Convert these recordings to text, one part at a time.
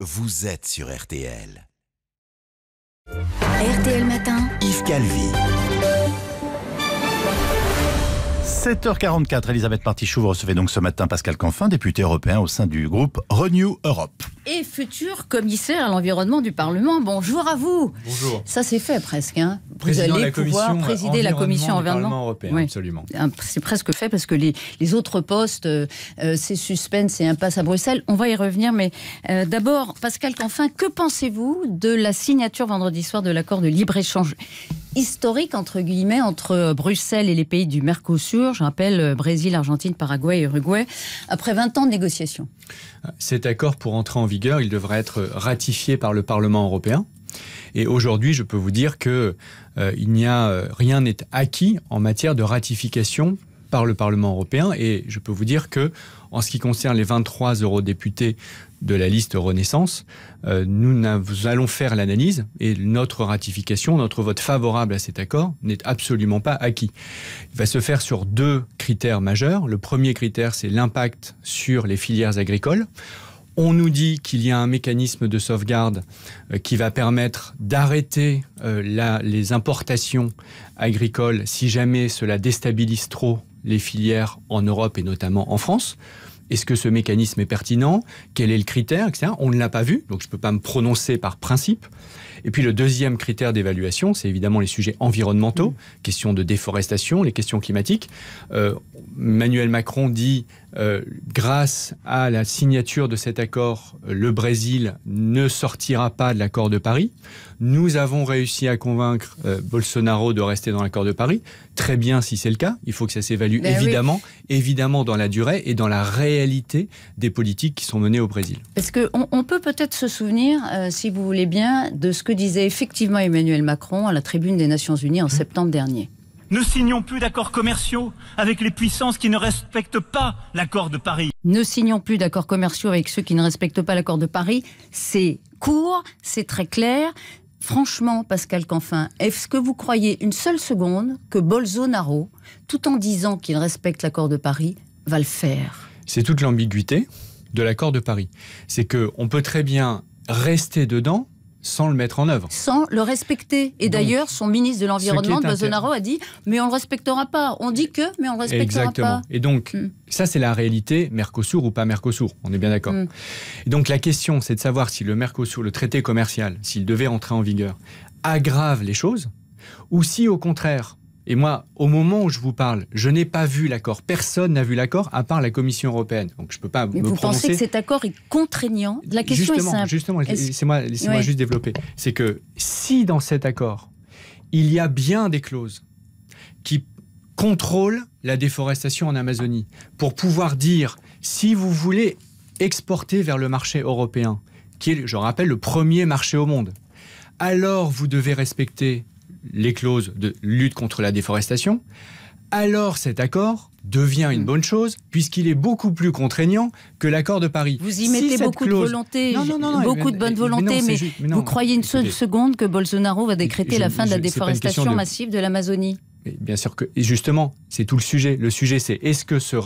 Vous êtes sur RTL. RTL Matin, Yves Calvi. 7h44, Elisabeth Martichoux, vous recevez donc ce matin Pascal Canfin, député européen au sein du groupe Renew Europe. Et futur commissaire à l'environnement du Parlement, bonjour à vous. Bonjour. Ça c'est fait presque. Hein. Vous allez euh, présider la commission environnement européen. Oui. Absolument. Ah, c'est presque fait parce que les, autres postes, euh, euh, c'est suspense et impasse à Bruxelles. On va y revenir, mais d'abord, Pascal Canfin, que pensez-vous de la signature vendredi soir de l'accord de libre-échange historique, entre guillemets, entre euh, Bruxelles et les pays du Mercosur. Je rappelle euh, Brésil, Argentine, Paraguay et Uruguay, après 20 ans de négociations. Cet accord, pour entrer en vigueur, il devrait être ratifié par le Parlement européen. Et aujourd'hui, je peux vous dire que euh, il n'y a rien n'est acquis en matière de ratification par le Parlement européen. Et je peux vous dire que, en ce qui concerne les 23 eurodéputés de la liste Renaissance, euh, nous, nous, allons faire l'analyse et notre ratification, notre vote favorable à cet accord n'est absolument pas acquis. Il va se faire sur deux critères majeurs. Le premier critère, c'est l'impact sur les filières agricoles. On nous dit qu'il y a un mécanisme de sauvegarde euh, qui va permettre d'arrêter euh, les importations agricoles si jamais cela déstabilise trop les filières en Europe et notamment en France. Est-ce que ce mécanisme est pertinent Quel est le critère On ne l'a pas vu, donc je ne peux pas me prononcer par principe. Et puis le deuxième critère d'évaluation, c'est évidemment les sujets environnementaux, mmh. questions de déforestation, les questions climatiques. Euh, Emmanuel Macron dit, euh, grâce à la signature de cet accord, euh, le Brésil ne sortira pas de l'accord de Paris. Nous avons réussi à convaincre euh, Bolsonaro de rester dans l'accord de Paris. Très bien si c'est le cas. Il faut que ça s'évalue évidemment, évidemment dans la durée et dans la réalité des politiques qui sont menées au Brésil. Parce qu'on on peut peut-être se souvenir, si vous voulez bien, de ce que disait effectivement Emmanuel Macron à la tribune des Nations Unies en mmh. septembre dernier. Ne signons plus d'accords commerciaux avec les puissances qui ne respectent pas l'accord de Paris. Ne signons plus d'accords commerciaux avec ceux qui ne respectent pas l'accord de Paris. C'est court, c'est très clair. Franchement, Pascal Canfin, est-ce que vous croyez une seule seconde que Bolsonaro, tout en disant qu'il respecte l'accord de Paris, va le faire C'est toute l'ambiguïté de l'accord de Paris. C'est que on peut très bien rester dedans sans le mettre en œuvre. Sans le respecter. Et d'ailleurs, son ministre de l'Environnement, Bolsonaro, a dit Mais on ne le respectera pas. On dit que, mais on ne le respectera Exactement. Et donc, hmm. ça, c'est la réalité, Mercosur ou pas Mercosur. On est bien d'accord. Hmm. donc, la question, c'est de savoir si le Mercosur, le traité commercial, s'il devait entrer en vigueur, aggrave les choses, ou si, au contraire, et moi, au moment où je vous parle, je n'ai pas vu l'accord. Personne n'a vu l'accord, à part la Commission européenne. Donc je ne peux pas Mais vous pensez que cet accord est contraignant La question est simple. Justement, moi laissez juste développer. C'est que si dans cet accord, il y a bien des clauses qui contrôlent la déforestation en Amazonie, pour pouvoir dire, si vous voulez exporter vers le marché européen, qui est, je rappelle, le premier marché au monde, alors vous devez respecter les clauses de lutte contre la déforestation, alors cet accord devient une hmm. bonne chose puisqu'il est beaucoup plus contraignant que l'accord de Paris. Vous y mettez beaucoup de volonté, beaucoup de bonne volonté, mais, vous croyez une seule seconde que Bolsonaro va décréter la fin de la déforestation massive de l'Amazonie bien sûr que, justement, c'est tout le sujet. Le sujet, c'est est-ce que ce,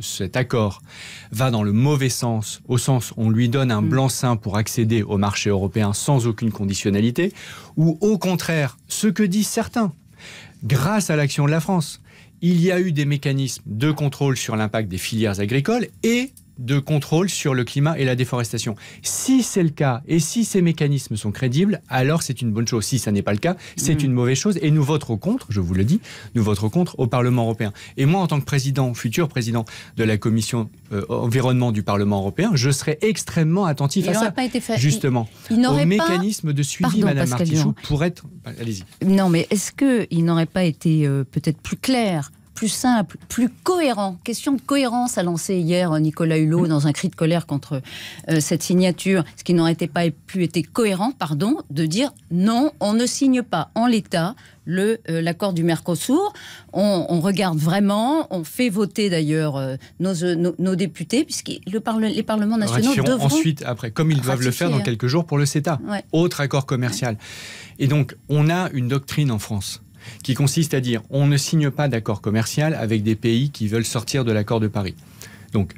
cet accord va dans le mauvais sens, au sens où on lui donne un mm. blanc-seing pour accéder au marché européen sans aucune conditionnalité, ou au contraire, ce que disent certains, grâce à l'action de la France, il y a eu des mécanismes de contrôle sur l'impact des filières agricoles et de contrôle sur le climat et la déforestation. Si c'est le cas et si ces mécanismes sont crédibles, alors c'est une bonne chose. Si ça n'est pas le cas, c'est mm. une mauvaise chose et nous voterons contre, je vous le dis, nous voterons contre au Parlement européen. Et moi, en tant que président, futur président de la commission euh, environnement du Parlement européen, je serai extrêmement attentif à ça. Pas été fait... Justement, au mécanisme de suivi, Madame Martichoux, pour être... Allez-y. Non, mais est-ce qu'il n'aurait pas été euh, peut-être plus clair plus simple, plus cohérent. Question de cohérence a lancé hier Nicolas Hulot mm. dans un cri de colère contre euh, cette signature, ce qui n'aurait pas pu été cohérent, pardon, de dire non, on ne signe pas en l'état le euh, l'accord du Mercosur. On, regarde vraiment, on fait voter d'ailleurs euh, nos, députés, puisque le les parlements nationaux devront ensuite après, comme ils doivent le faire dans quelques jours pour le CETA, autre accord commercial. Et donc on a une doctrine en France qui consiste à dire on ne signe pas d'accord commercial avec des pays qui veulent sortir de l'accord de Paris. Donc,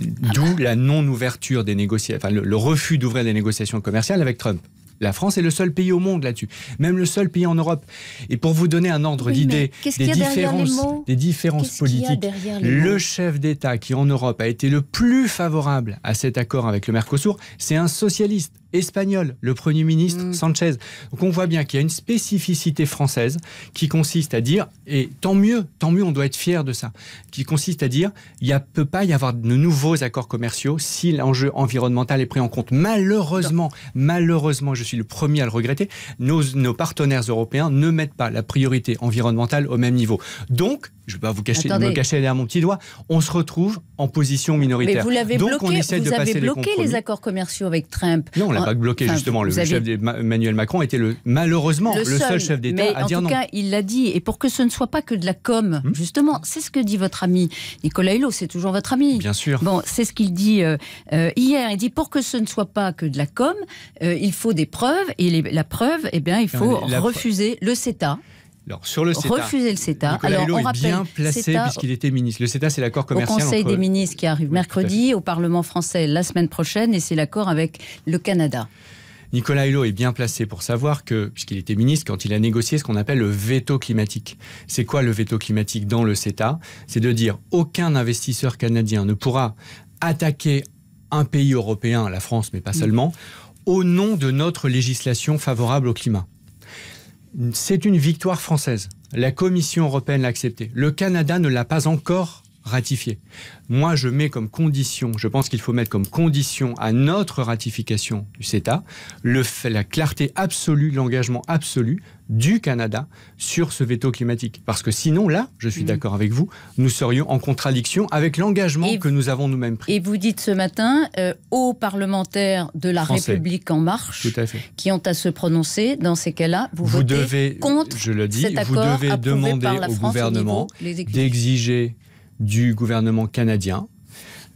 d'où la non-ouverture des négociations, le, refus d'ouvrir des négociations commerciales avec Trump. La France est le seul pays au monde là-dessus, même le seul pays en Europe. Et pour vous donner un ordre d'idée des différences politiques, le chef d'État qui en Europe a été le plus favorable à cet accord avec le Mercosur, c'est un socialiste espagnol, le Premier ministre mm. Sanchez. Donc on voit bien qu'il y a une spécificité française qui consiste à dire, et tant mieux, tant mieux, on doit être fier de ça, qui consiste à dire, il ne peut pas y avoir de nouveaux accords commerciaux si l'enjeu environnemental est pris en compte. Malheureusement, malheureusement, je suis le premier à le regretter, nos partenaires européens ne mettent pas la priorité environnementale au même niveau. Donc, je ne vais pas vous cacher, me cacher derrière mon petit doigt, on se retrouve en position minoritaire. Mais vous l'avez bloqué, vous avez bloqué les, accords commerciaux avec Trump. Non, on ne l'a pas hein, bloqué, justement. Le chef Emmanuel Macron était le, malheureusement le, seul, chef d'État à dire non. En tout cas, il l'a dit. Et pour que ce ne soit pas que de la com, hmm justement, c'est ce que dit votre ami Nicolas Hulot, c'est toujours votre ami. Bien sûr. Bon, c'est ce qu'il dit euh, euh, hier. Il dit pour que ce ne soit pas que de la com, euh, il faut des preuves. Et la preuve, eh bien, il faut refuser le CETA. Alors, sur le CETA, refuser le CETA. Nicolas Alors, Hulot est bien placé e puisqu'il était ministre. Le CETA, c'est l'accord commercial. Au Conseil des ministres qui arrive mercredi, au Parlement français la semaine prochaine, et c'est l'accord avec le Canada. Nicolas Hulot est bien placé pour savoir que, puisqu'il était ministre, quand il a négocié ce qu'on appelle le veto climatique. C'est quoi le veto climatique dans le CETA C'est de dire aucun investisseur canadien ne pourra attaquer un pays européen, la France, mais pas mm. seulement, au nom de notre législation favorable au climat c'est une victoire française. La Commission européenne l'a accepté. Le Canada ne l'a pas encore ratifié. Moi, je mets comme condition, je pense qu'il faut mettre comme condition à notre ratification du CETA le, la clarté absolue, l'engagement absolu du Canada sur ce veto climatique. Parce que sinon, là, je suis mm. d'accord avec vous, nous serions en contradiction avec l'engagement que nous avons nous-mêmes pris. Et vous dites ce matin euh, aux parlementaires de la République en marche qui ont à se prononcer, dans ces cas-là, vous, devez, je le dis, vous devez demander au gouvernement d'exiger du gouvernement canadien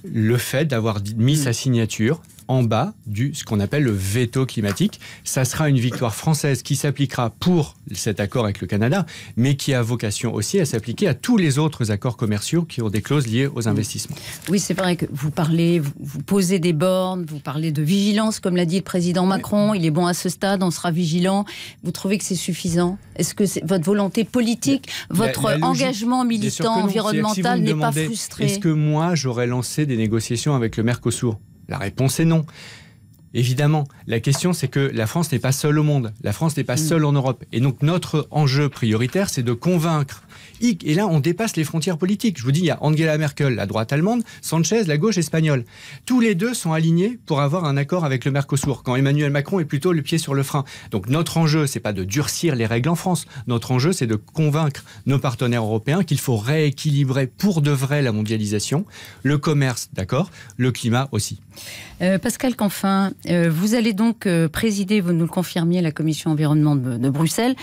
le fait d'avoir mis sa signature en bas du ce qu'on appelle le veto climatique. Ça sera une victoire française qui s'appliquera pour cet accord avec le Canada, mais qui a vocation aussi à s'appliquer à tous les autres accords commerciaux qui ont des clauses liées aux investissements. Oui, c'est vrai que vous parlez, vous posez des bornes, vous parlez de vigilance, comme l'a dit le président Macron. Il est bon à ce stade, on sera vigilant. Vous trouvez que c'est suffisant Est-ce que votre volonté politique, votre engagement militant environnemental n'est pas frustré Est-ce que moi j'aurais lancé des négociations avec le Mercosur la réponse est non. Évidemment, la question c'est que la France n'est pas seule au monde, la France n'est pas mm. seule en Europe. Et donc notre enjeu prioritaire c'est de convaincre et là, on dépasse les frontières politiques. Je vous dis, il y a Angela Merkel, la droite allemande, Sanchez, la gauche espagnole. Tous les deux sont alignés pour avoir un accord avec le Mercosur, quand Emmanuel Macron est plutôt le pied sur le frein. Donc notre enjeu, c'est pas de durcir les règles en France. Notre enjeu, c'est de convaincre nos partenaires européens qu'il faut rééquilibrer pour de vrai la mondialisation, le commerce, d'accord, le climat aussi. Euh, Pascal Canfin, euh, vous allez donc euh, présider, vous nous le confirmiez, la commission environnement de, de Bruxelles.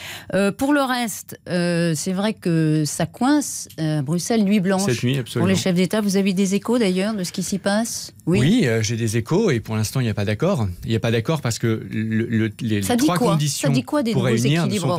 pour le reste, c'est vrai que ça coince euh, Bruxelles nuit blanche. Pour les chefs d'État, vous avez des échos d'ailleurs de ce qui s'y passe Oui, euh, j'ai des échos et pour l'instant, il n'y a pas d'accord. Il n'y a pas d'accord parce que les, trois conditions ça dit quoi des pour réunir ne sont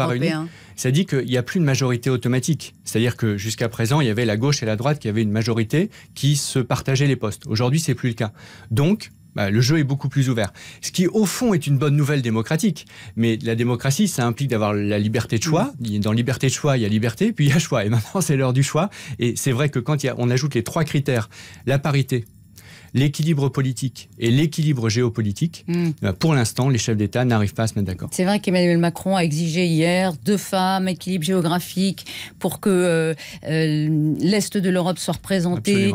Ça dit qu'il n'y a plus de majorité automatique. C'est-à-dire que jusqu'à présent, il y avait la gauche et la droite qui avaient une majorité qui se partageaient les postes. Aujourd'hui, c'est plus le cas. Donc, bah, le jeu est beaucoup plus ouvert. Ce qui, au fond, est une bonne nouvelle démocratique. Mais la démocratie, ça implique d'avoir la liberté de choix. Mm. Dans liberté de choix, il y a liberté, puis il y a choix. Et maintenant, c'est l'heure du choix. Et c'est vrai que quand on ajoute les trois critères, la parité, l'équilibre politique et l'équilibre géopolitique, hmm. euh, pour l'instant, les chefs d'État n'arrivent pas à se mettre d'accord. C'est vrai qu'Emmanuel Macron a exigé hier deux femmes, équilibre géographique, pour que euh, euh, l'Est de l'Europe soit représenté.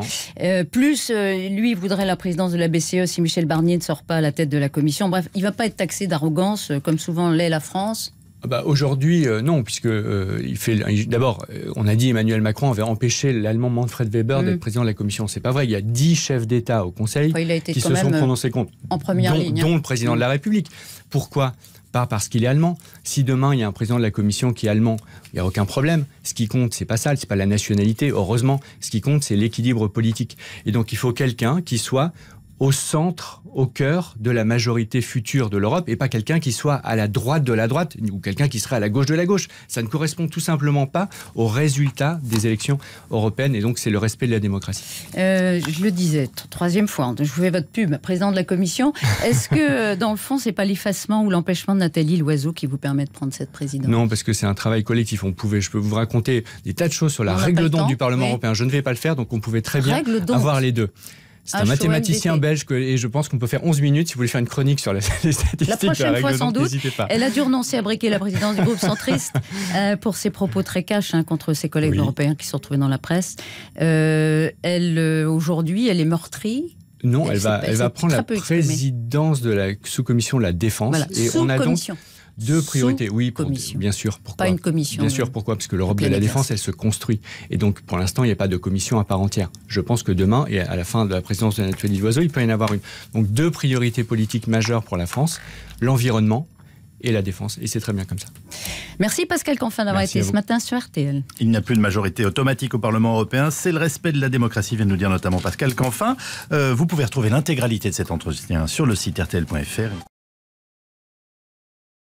plus, lui voudrait la présidence de la BCE si Michel Barnier ne sort pas à la tête de la Commission. Bref, il ne va pas être taxé d'arrogance, comme souvent l'est la France. Ah bah, aujourd'hui, euh, non, puisque euh, il fait. D'abord, euh, on a dit Emmanuel Macron avait empêché l'Allemand Manfred Weber d'être mm. président de la Commission. C'est pas vrai. Il y a dix chefs d'État au Conseil qui se sont prononcés contre. En première dont, ligne. Dont le président de la mm. République. Pourquoi pas parce qu'il est allemand. Si demain il y a un président de la commission qui est allemand, il n'y a aucun problème. Ce qui compte, c'est pas ça, c'est pas la nationalité. Heureusement, ce qui compte, c'est l'équilibre politique. Et donc il faut quelqu'un qui soit au centre, au cœur de la majorité future de l'Europe et pas quelqu'un qui soit à la droite de la droite ou quelqu'un qui serait à la gauche de la gauche. Ça ne correspond tout simplement pas aux résultats des élections européennes et donc c'est le respect de la démocratie. Euh, je le disais, troisième fois, hein, je vous fais votre pub, président de la Commission. Est-ce que euh, dans le fond, c'est pas l'effacement ou l'empêchement de Nathalie Loiseau qui vous permet de prendre cette présidence Non, parce que c'est un travail collectif. On pouvait, je peux vous raconter des tas de choses sur la règle d'onde du Parlement européen. Je ne vais pas le faire, donc on pouvait très bien avoir les deux. C'est un, mathématicien belge et je pense qu'on peut faire 11 minutes si vous voulez faire une chronique sur les, statistiques. La prochaine fois, sans doute. Elle a dû renoncer à briquer la présidence du groupe centriste euh, pour ses propos très cash hein, contre ses collègues européens qui se sont retrouvés dans la presse. Euh, elle, euh, aujourd'hui, elle est meurtrie. Non, elle, va, elle va prendre la présidence de la sous-commission de la défense. Voilà, et on deux priorités, oui, bien sûr. Pourquoi Pas une commission. Bien sûr, pourquoi Parce que l'Europe de la défense, elle se construit. Et donc, pour l'instant, il n'y a pas de commission à part entière. Je pense que demain, et à la fin de la présidence de Nathalie Loiseau, il peut y en avoir une. Donc, deux priorités politiques majeures pour la France l'environnement et la défense. Et c'est très bien comme ça. Merci Pascal Canfin d'avoir été ce matin sur RTL. Il n'y a plus de majorité automatique au Parlement européen. C'est le respect de la démocratie, vient de nous dire notamment Pascal Canfin. Euh, vous pouvez retrouver l'intégralité de cet entretien sur le site rtl.fr.